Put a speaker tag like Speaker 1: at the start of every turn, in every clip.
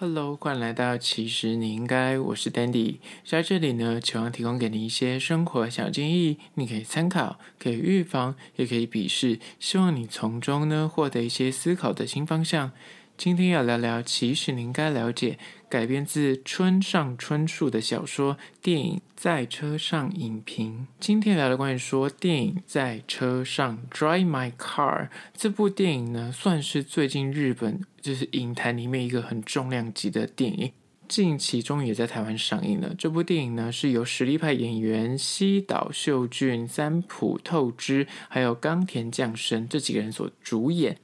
Speaker 1: Hello，欢迎来到《其实你应该》，我是 Dandy，在这里呢，希望提供给你一些生活小建议，你可以参考，可以预防，也可以鄙视，希望你从中呢获得一些思考的新方向。今天要聊聊，其实你应该了解。改编自春上春树的小说电影《在车上》，影评。今天聊的关于说电影《在车上》（Drive My Car） 这部电影呢，算是最近日本就是影坛里面一个很重量级的电影。近期终于也在台湾上映了。这部电影呢，是由实力派演员西岛秀俊、三浦透之还有冈田将生这几个人所主演。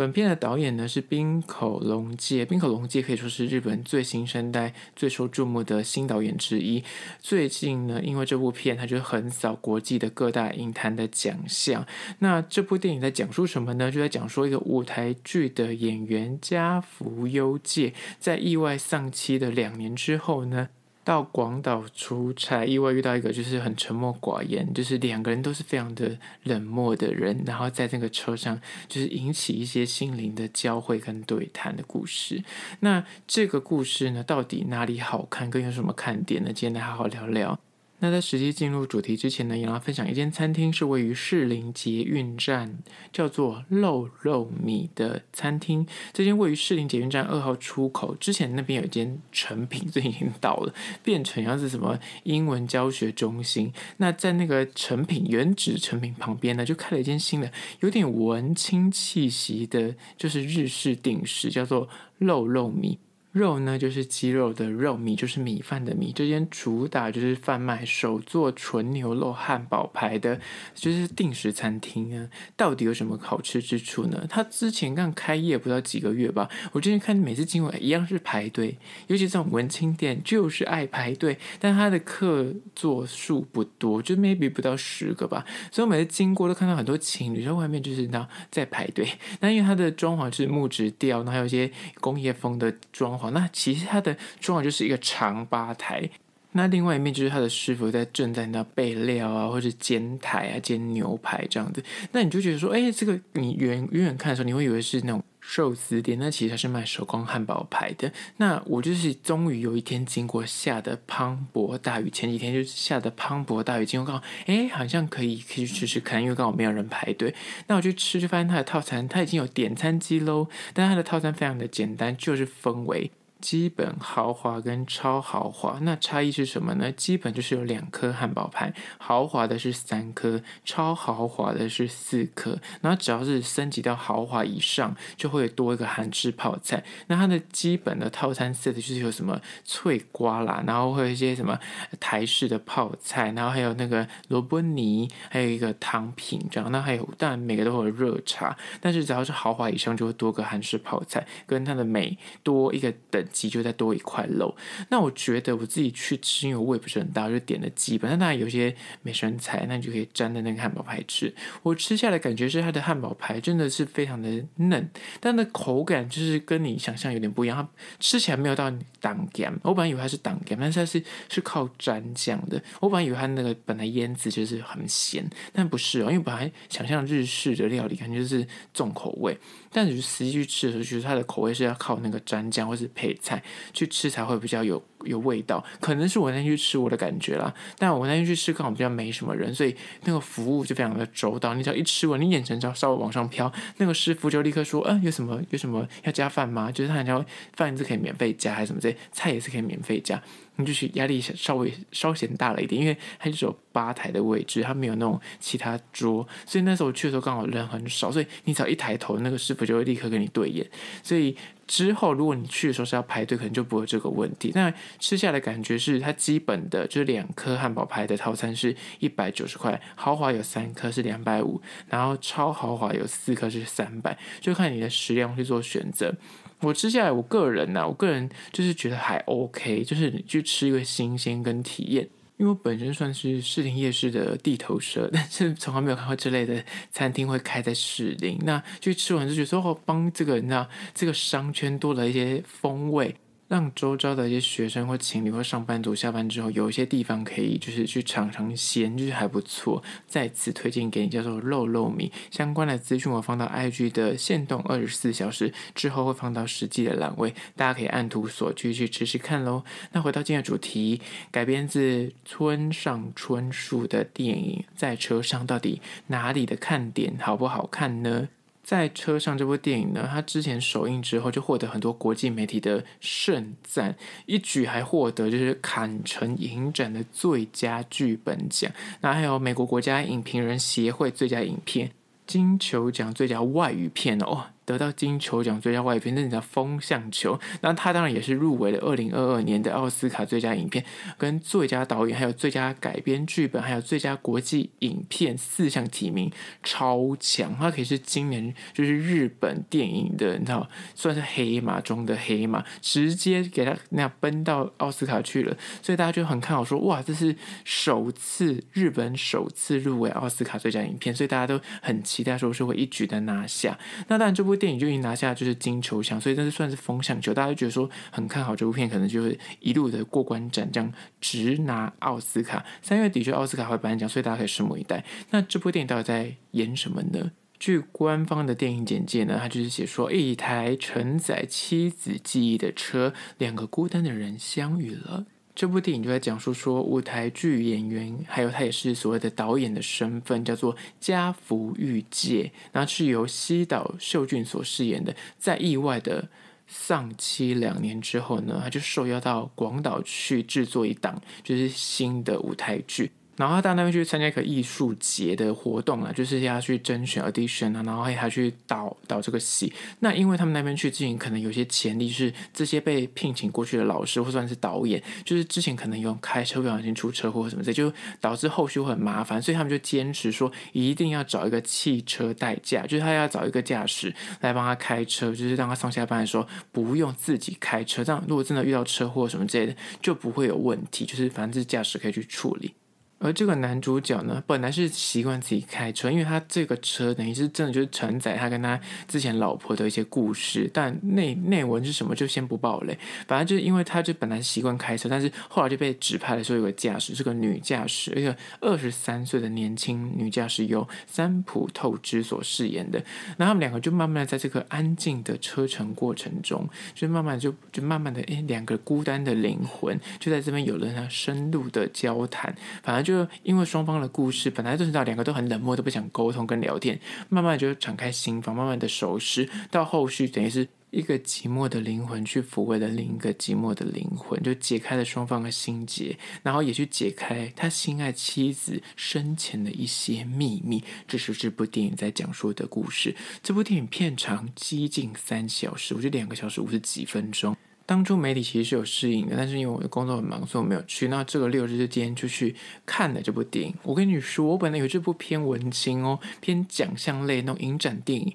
Speaker 1: 本片的导演呢是冰口龙介，冰口龙介可以说是日本最新生代、最受注目的新导演之一。最近呢，因为这部片，他就横扫国际的各大影坛的奖项。那这部电影在讲述什么呢？就在讲述一个舞台剧的演员加福优介，在意外丧妻的两年之后呢。到广岛出差，意外遇到一个就是很沉默寡言，就是两个人都是非常的冷漠的人，然后在那个车上就是引起一些心灵的交汇跟对谈的故事。那这个故事呢，到底哪里好看，跟有什么看点呢？今天来好好聊聊。那在实际进入主题之前呢，也要分享一间餐厅，是位于士林捷运站，叫做肉肉米的餐厅。这间位于士林捷运站二号出口之前，那边有一间成品，最近已经倒了，变成像是什么英文教学中心。那在那个成品原址成品旁边呢，就开了一间新的，有点文青气息的，就是日式定食，叫做肉肉米。肉呢就是鸡肉的肉，米就是米饭的米。这间主打就是贩卖手做纯牛肉汉堡排的，就是定时餐厅啊。到底有什么好吃之处呢？他之前刚开业不到几个月吧，我之前看每次经过一样是排队，尤其这种文青店就是爱排队。但他的客座数不多，就 maybe 不到十个吧。所以我每次经过都看到很多情侣在外面就是那在排队。那因为它的装潢是木质调，然后还有一些工业风的装。哦，那其实它的主要就是一个长吧台。那另外一面就是他的师傅在正在那备料啊，或者煎台啊、煎牛排这样子。那你就觉得说，哎，这个你远远远看的时候，你会以为是那种寿司店，那其实它是卖手工汉堡排的。那我就是终于有一天经过下的磅礴大雨，前几天就是下的磅礴大雨，结果刚好，哎，好像可以可以去吃，吃看，因为刚好没有人排队。那我去吃就发现它的套餐，它已经有点餐机喽，但它的套餐非常的简单，就是分为。基本豪华跟超豪华那差异是什么呢？基本就是有两颗汉堡排，豪华的是三颗，超豪华的是四颗。然后只要是升级到豪华以上，就会多一个韩式泡菜。那它的基本的套餐 set 就是有什么脆瓜啦，然后会有一些什么台式的泡菜，然后还有那个萝卜泥，还有一个汤品这样。那还有，当然每个都有热茶，但是只要是豪华以上，就会多个韩式泡菜，跟它的美多一个等。鸡就再多一块肉，那我觉得我自己去吃，因为我胃不是很大，就点了鸡。本来当然有些没食材，那你就可以沾在那个汉堡排吃。我吃下来感觉是它的汉堡排真的是非常的嫩，但那口感就是跟你想象有点不一样。它吃起来没有到挡干。我本来以为它是挡干，但是它是是靠沾酱的。我本来以为它那个本来腌制就是很咸，但不是哦，因为本来想象日式的料理感觉就是重口味。但是实际去吃的时候，其实它的口味是要靠那个蘸酱或是配菜去吃才会比较有。有味道，可能是我那天去吃我的感觉啦。但我那天去吃刚好比较没什么人，所以那个服务就非常的周到。你只要一吃完，你眼神只要稍微往上飘，那个师傅就立刻说：“呃，有什么有什么要加饭吗？”就是他讲饭是可以免费加，还是什么？这菜也是可以免费加。你就是压力稍微稍显大了一点，因为他就只有吧台的位置，他没有那种其他桌。所以那时候我去的时候刚好人很少，所以你只要一抬头，那个师傅就会立刻跟你对眼，所以。之后，如果你去的时候是要排队，可能就不会这个问题。那吃下来感觉是，它基本的就是两颗汉堡排的套餐是一百九十块，豪华有三颗是两百五，然后超豪华有四颗是三百，就看你的食量去做选择。我吃下来，我个人呢，我个人就是觉得还 OK，就是你去吃一个新鲜跟体验。因为我本身算是士林夜市的地头蛇，但是从来没有看过这类的餐厅会开在士林，那就吃完就觉得哦，帮这个那这个商圈多了一些风味。让周遭的一些学生或情侣或上班族下班之后，有一些地方可以就是去尝尝鲜，就是还不错。再次推荐给你，叫做“肉肉米”相关的资讯，我放到 IG 的线动二十四小时之后会放到实际的栏位，大家可以按图索去去吃吃看喽。那回到今的主题，改编自村上春树的电影《在车上》，到底哪里的看点好不好看呢？在车上这部电影呢，它之前首映之后就获得很多国际媒体的盛赞，一举还获得就是坎城影展的最佳剧本奖，那还有美国国家影评人协会最佳影片金球奖最佳外语片哦。得到金球奖最佳外语片，那叫《风向球》。那他当然也是入围了二零二二年的奥斯卡最佳影片、跟最佳导演、还有最佳改编剧本、还有最佳国际影片四项提名，超强！他可以是今年就是日本电影的，你知道，算是黑马中的黑马，直接给他那样奔到奥斯卡去了。所以大家就很看好，说哇，这是首次日本首次入围奥斯卡最佳影片，所以大家都很期待，说是会一举的拿下。那当然这部。电影就已经拿下就是金球奖，所以这是算是风向球，大家就觉得说很看好这部片，可能就是一路的过关斩将，直拿奥斯卡。三月底就奥斯卡会颁奖，所以大家可以拭目以待。那这部电影到底在演什么呢？据官方的电影简介呢，它就是写说：一台承载妻子记忆的车，两个孤单的人相遇了。这部电影就在讲述说舞台剧演员，还有他也是所谓的导演的身份，叫做加福玉介，然后是由西岛秀俊所饰演的。在意外的丧妻两年之后呢，他就受邀到广岛去制作一档，就是新的舞台剧。然后他到那边去参加一个艺术节的活动啊，就是要去甄选 audition 啊，然后还去导导这个戏。那因为他们那边去之前，可能有些潜力是这些被聘请过去的老师或算是导演，就是之前可能有开车不小心出车祸什么的，就导致后续会很麻烦，所以他们就坚持说一定要找一个汽车代驾，就是他要找一个驾驶来帮他开车，就是让他上下班的时候不用自己开车。这样如果真的遇到车祸什么之类的，就不会有问题，就是反正这驾驶可以去处理。而这个男主角呢，本来是习惯自己开车，因为他这个车等于是真的就是承载他跟他之前老婆的一些故事，但内内文是什么就先不爆雷。反正就是因为他就本来习惯开车，但是后来就被指派了说有个驾驶，是个女驾驶，一个二十三岁的年轻女驾驶由三浦透之所饰演的。那他们两个就慢慢的在这个安静的车程过程中，就慢慢就就慢慢的，哎，两个孤单的灵魂就在这边有了那深入的交谈，反正就。就因为双方的故事本来就知道两个都很冷漠，都不想沟通跟聊天，慢慢就敞开心房，慢慢的熟识，到后续等于是一个寂寞的灵魂去抚慰了另一个寂寞的灵魂，就解开了双方的心结，然后也去解开他心爱妻子生前的一些秘密。这是这部电影在讲述的故事。这部电影片长接近三小时，我觉得两个小时五十几分钟。当初媒体其实是有适应的，但是因为我的工作很忙，所以我没有去。那这个六日就今天就去看了这部电影。我跟你说，我本来以为这部偏文青哦，偏奖项类那种影展电影，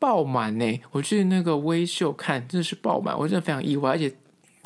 Speaker 1: 爆满呢。我去那个微秀看，真的是爆满，我真的非常意外，而且。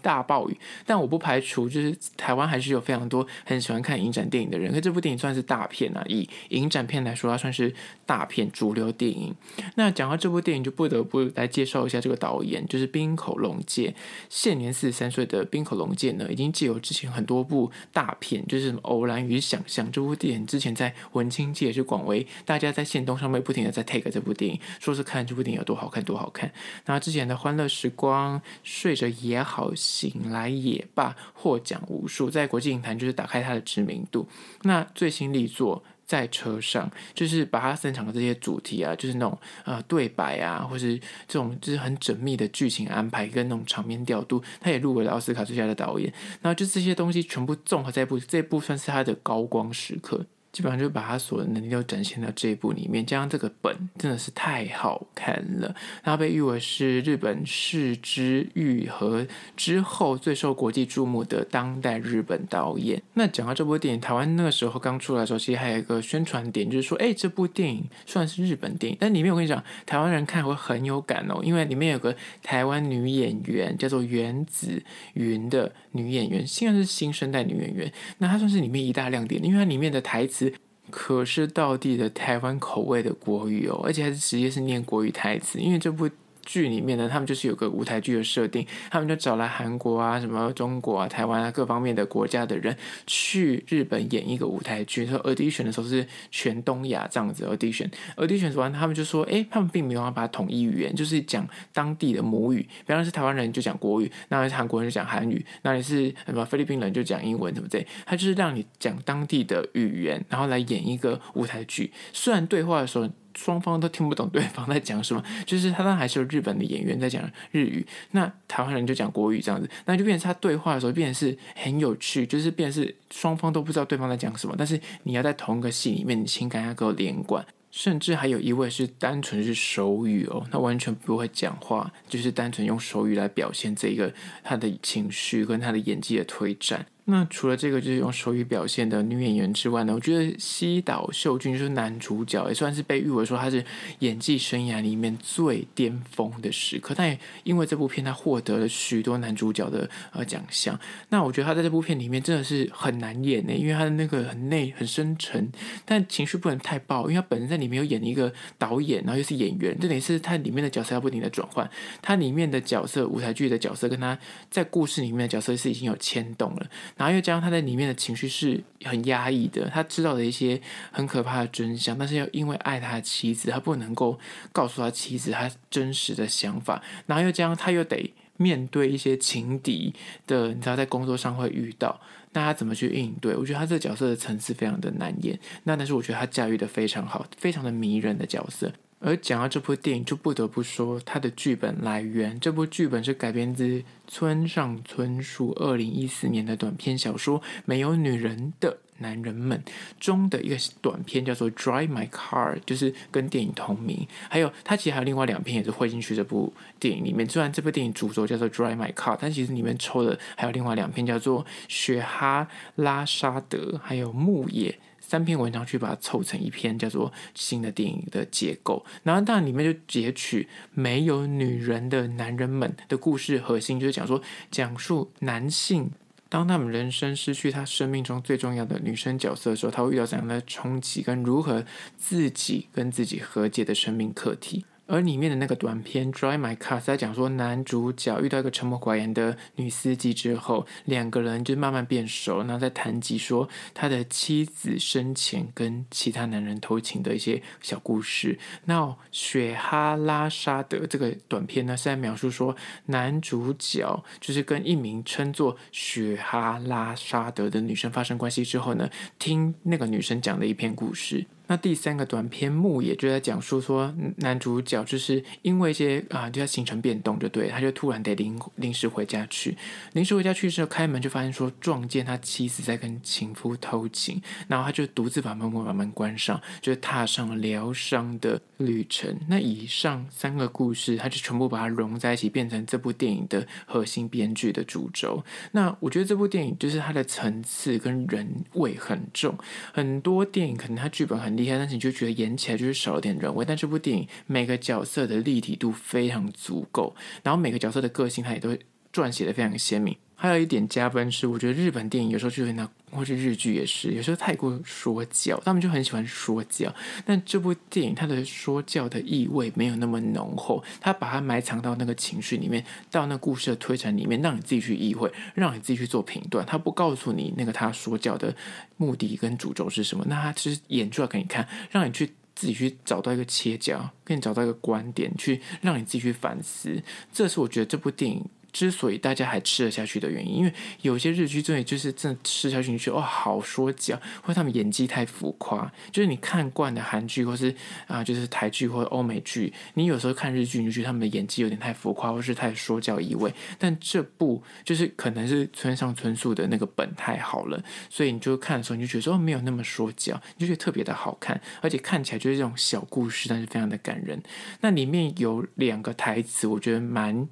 Speaker 1: 大暴雨，但我不排除，就是台湾还是有非常多很喜欢看影展电影的人。可这部电影算是大片啊，以影展片来说，它算是大片主流电影。那讲到这部电影，就不得不来介绍一下这个导演，就是冰口龙介。现年四十三岁的冰口龙介呢，已经借由之前很多部大片，就是《偶然与想象》这部电影之前在文青界是广为大家在线东上面不停的在 take 这部电影，说是看这部电影有多好看多好看。那之前的《欢乐时光》睡着也好。醒来也罢，获奖无数，在国际影坛就是打开他的知名度。那最新力作在车上，就是把他擅长的这些主题啊，就是那种啊对白啊，或是这种就是很缜密的剧情安排跟那种场面调度，他也入围了奥斯卡最佳的导演。然后就这些东西全部综合在一部，这部算是他的高光时刻。基本上就把他所有能力都展现到这一部里面，加上这个本真的是太好看了，他被誉为是日本视之愈和之后最受国际注目的当代日本导演。那讲到这部电影，台湾那个时候刚出来的时候，其实还有一个宣传点就是说，哎，这部电影虽然是日本电影，但里面我跟你讲，台湾人看会很有感哦，因为里面有个台湾女演员叫做原子云的女演员，现在是新生代女演员，那她算是里面一大亮点，因为她里面的台词。可是到底的台湾口味的国语哦，而且还是直接是念国语台词，因为这部。剧里面呢，他们就是有个舞台剧的设定，他们就找来韩国啊、什么中国啊、台湾啊各方面的国家的人去日本演一个舞台剧。说 audition 的时候是全东亚这样子 audition，audition 完，他们就说，哎，他们并没有办法统一语言，就是讲当地的母语。比方是台湾人就讲国语，那韩国人就讲韩语，那你是什么菲律宾人就讲英文，怎么对？他就是让你讲当地的语言，然后来演一个舞台剧。虽然对话的时候。双方都听不懂对方在讲什么，就是他当还是日本的演员在讲日语，那台湾人就讲国语这样子，那就变成他对话的时候，变成是很有趣，就是变成双方都不知道对方在讲什么，但是你要在同一个戏里面，你情感要够连贯，甚至还有一位是单纯是手语哦，他完全不会讲话，就是单纯用手语来表现这个他的情绪跟他的演技的推展。那除了这个就是用手语表现的女演员之外呢，我觉得西岛秀俊就是男主角，也算是被誉为说他是演技生涯里面最巅峰的时刻。但也因为这部片，他获得了许多男主角的呃奖项。那我觉得他在这部片里面真的是很难演呢，因为他的那个很内很深沉，但情绪不能太爆，因为他本身在里面有演一个导演，然后又是演员，就等于是他里面的角色要不停的转换。他里面的角色，舞台剧的角色跟他在故事里面的角色是已经有牵动了。然后又这他在里面的情绪是很压抑的。他知道的一些很可怕的真相，但是又因为爱他的妻子，他不能够告诉他妻子他真实的想法。然后又这他又得面对一些情敌的，你知道在工作上会遇到，那他怎么去应对？我觉得他这个角色的层次非常的难演，那但是我觉得他驾驭的非常好，非常的迷人的角色。而讲到这部电影，就不得不说它的剧本来源。这部剧本是改编自村上春树二零一四年的短篇小说《没有女人的男人们》中的一个短片，叫做《Drive My Car》，就是跟电影同名。还有，它其实还有另外两篇也是汇进去这部电影里面。虽然这部电影主轴叫做《Drive My Car》，但其实里面抽的还有另外两篇，叫做《雪哈拉沙德》还有《牧野》。三篇文章去把它凑成一篇叫做《新的电影》的结构，然后当然里面就截取没有女人的男人们的故事核心，就是讲说讲述男性当他们人生失去他生命中最重要的女生角色的时候，他会遇到怎样的冲击，跟如何自己跟自己和解的生命课题。而里面的那个短片《Drive My Car》在讲说男主角遇到一个沉默寡言的女司机之后，两个人就慢慢变熟，然后在谈及说他的妻子生前跟其他男人偷情的一些小故事。那《雪哈拉沙德》这个短片呢，是在描述说男主角就是跟一名称作雪哈拉沙德的女生发生关系之后呢，听那个女生讲的一篇故事。那第三个短篇目也就在讲述说男主角就是因为一些啊，就要行程变动，就对，他就突然得临临时回家去，临时回家去的时候开门就发现说撞见他妻子在跟情夫偷情，然后他就独自把门把门关上，就踏上了疗伤的旅程。那以上三个故事，他就全部把它融在一起，变成这部电影的核心编剧的主轴。那我觉得这部电影就是它的层次跟人味很重，很多电影可能它剧本很。但是你就觉得演起来就是少了点人味。但这部电影每个角色的立体度非常足够，然后每个角色的个性，它也都撰写的非常鲜明。还有一点加分是，我觉得日本电影有时候就会那，或者日剧也是，有时候太过说教，他们就很喜欢说教。但这部电影它的说教的意味没有那么浓厚，他把它埋藏到那个情绪里面，到那故事的推展里面，让你自己去意会，让你自己去做评断。他不告诉你那个他说教的目的跟主轴是什么，那他其实演出来给你看，让你去自己去找到一个切角，跟你找到一个观点，去让你自己去反思。这是我觉得这部电影。之所以大家还吃得下去的原因，因为有些日剧真的就是真的吃下去你觉得哦好说教，或他们演技太浮夸。就是你看惯的韩剧，或是啊就是台剧或欧美剧，你有时候看日剧你就觉得他们的演技有点太浮夸，或是太说教意味。但这部就是可能是村上春树的那个本太好了，所以你就看的时候你就觉得哦没有那么说教，你就觉得特别的好看，而且看起来就是这种小故事，但是非常的感人。那里面有两个台词，我觉得蛮。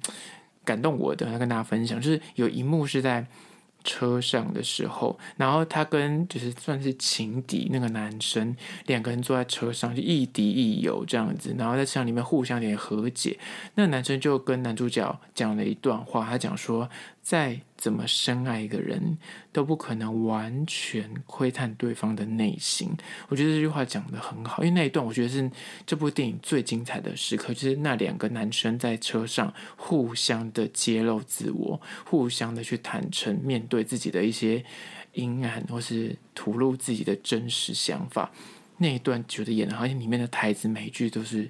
Speaker 1: 感动我的，要跟大家分享，就是有一幕是在车上的时候，然后他跟就是算是情敌那个男生，两个人坐在车上，就亦敌亦友这样子，然后在车里面互相点和解。那男生就跟男主角讲了一段话，他讲说在。怎么深爱一个人，都不可能完全窥探对方的内心。我觉得这句话讲的很好，因为那一段我觉得是这部电影最精彩的时刻，就是那两个男生在车上互相的揭露自我，互相的去坦诚面对自己的一些阴暗，或是吐露自己的真实想法。那一段觉得演的好，而且里面的台词每句都是。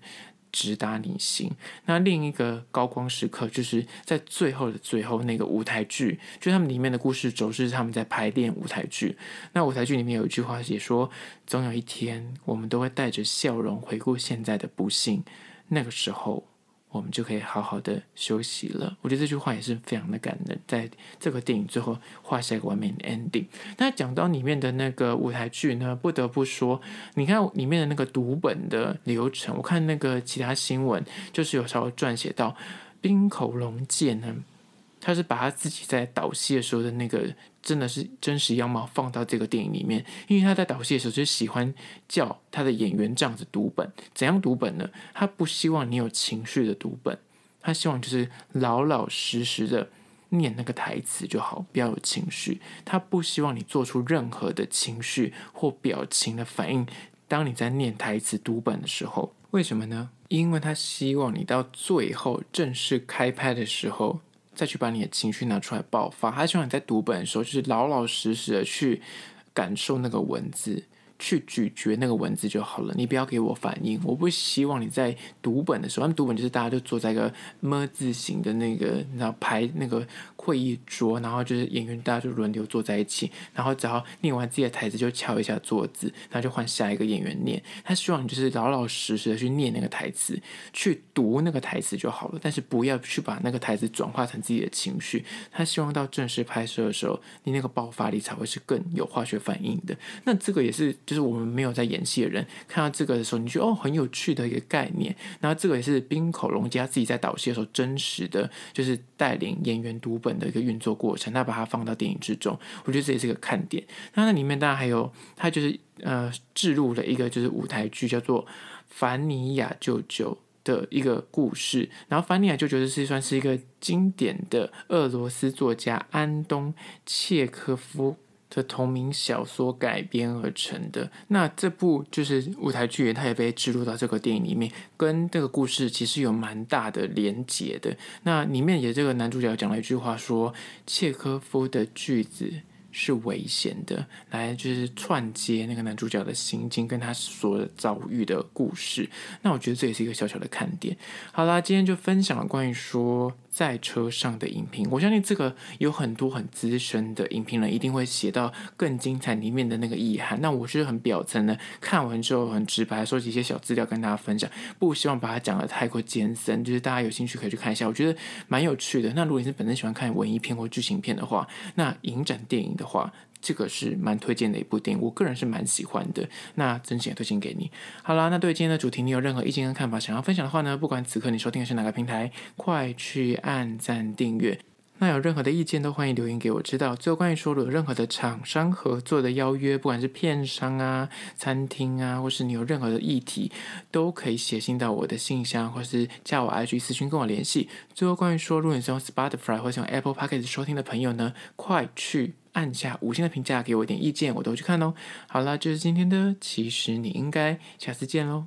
Speaker 1: 直达你心。那另一个高光时刻，就是在最后的最后，那个舞台剧，就他们里面的故事轴是他们在排练舞台剧。那舞台剧里面有一句话写说：“总有一天，我们都会带着笑容回顾现在的不幸。”那个时候。我们就可以好好的休息了。我觉得这句话也是非常的感人，在这个电影最后画下一个完美的 ending。那讲到里面的那个舞台剧呢，不得不说，你看里面的那个读本的流程，我看那个其他新闻就是有稍微撰写到冰口龙介呢。他是把他自己在导戏的时候的那个真的是真实样貌放到这个电影里面，因为他在导戏的时候就喜欢叫他的演员这样子读本，怎样读本呢？他不希望你有情绪的读本，他希望就是老老实实的念那个台词就好，不要有情绪。他不希望你做出任何的情绪或表情的反应。当你在念台词读本的时候，为什么呢？因为他希望你到最后正式开拍的时候。再去把你的情绪拿出来爆发，还是望你在读本的时候，就是老老实实的去感受那个文字，去咀嚼那个文字就好了。你不要给我反应，我不希望你在读本的时候。他们读本就是大家就坐在一个么字形的那个，知道排那个。会议桌，然后就是演员，大家就轮流坐在一起，然后只要念完自己的台词就敲一下桌子，然后就换下一个演员念。他希望你就是老老实实的去念那个台词，去读那个台词就好了，但是不要去把那个台词转化成自己的情绪。他希望到正式拍摄的时候，你那个爆发力才会是更有化学反应的。那这个也是，就是我们没有在演戏的人看到这个的时候，你就哦很有趣的一个概念。然后这个也是冰口龙家自己在导戏的时候，真实的就是带领演员读本。的一个运作过程，那把它放到电影之中，我觉得这也是一个看点。那那里面当然还有，他就是呃，置入了一个就是舞台剧叫做《凡尼亚舅舅》的一个故事。然后《凡尼亚舅舅》是算是一个经典的俄罗斯作家安东·切科夫。的同名小说改编而成的，那这部就是舞台剧，它也被植入到这个电影里面，跟这个故事其实有蛮大的连结的。那里面也这个男主角讲了一句话，说契诃夫的句子是危险的，来就是串接那个男主角的心境跟他所遭遇的故事。那我觉得这也是一个小小的看点。好啦，今天就分享了关于说。在车上的影评，我相信这个有很多很资深的影评人一定会写到更精彩里面的那个遗憾。那我是很表层的，看完之后很直白说一些小资料跟大家分享，不希望把它讲的太过艰深，就是大家有兴趣可以去看一下，我觉得蛮有趣的。那如果你是本身喜欢看文艺片或剧情片的话，那影展电影的话。这个是蛮推荐的一部电影，我个人是蛮喜欢的，那真心也推荐给你。好了，那对今天的主题你有任何意见跟看法想要分享的话呢？不管此刻你收听的是哪个平台，快去按赞订阅。那有任何的意见都欢迎留言给我知道。最后，关于说，如果有任何的厂商合作的邀约，不管是片商啊、餐厅啊，或是你有任何的议题，都可以写信到我的信箱，或是加我 IG 私讯跟我联系。最后，关于说，如果你是用 Spotify 或是用 Apple p o c a e t 收听的朋友呢，快去按下五星的评价，给我一点意见，我都去看哦。好了，就是今天的，其实你应该下次见喽。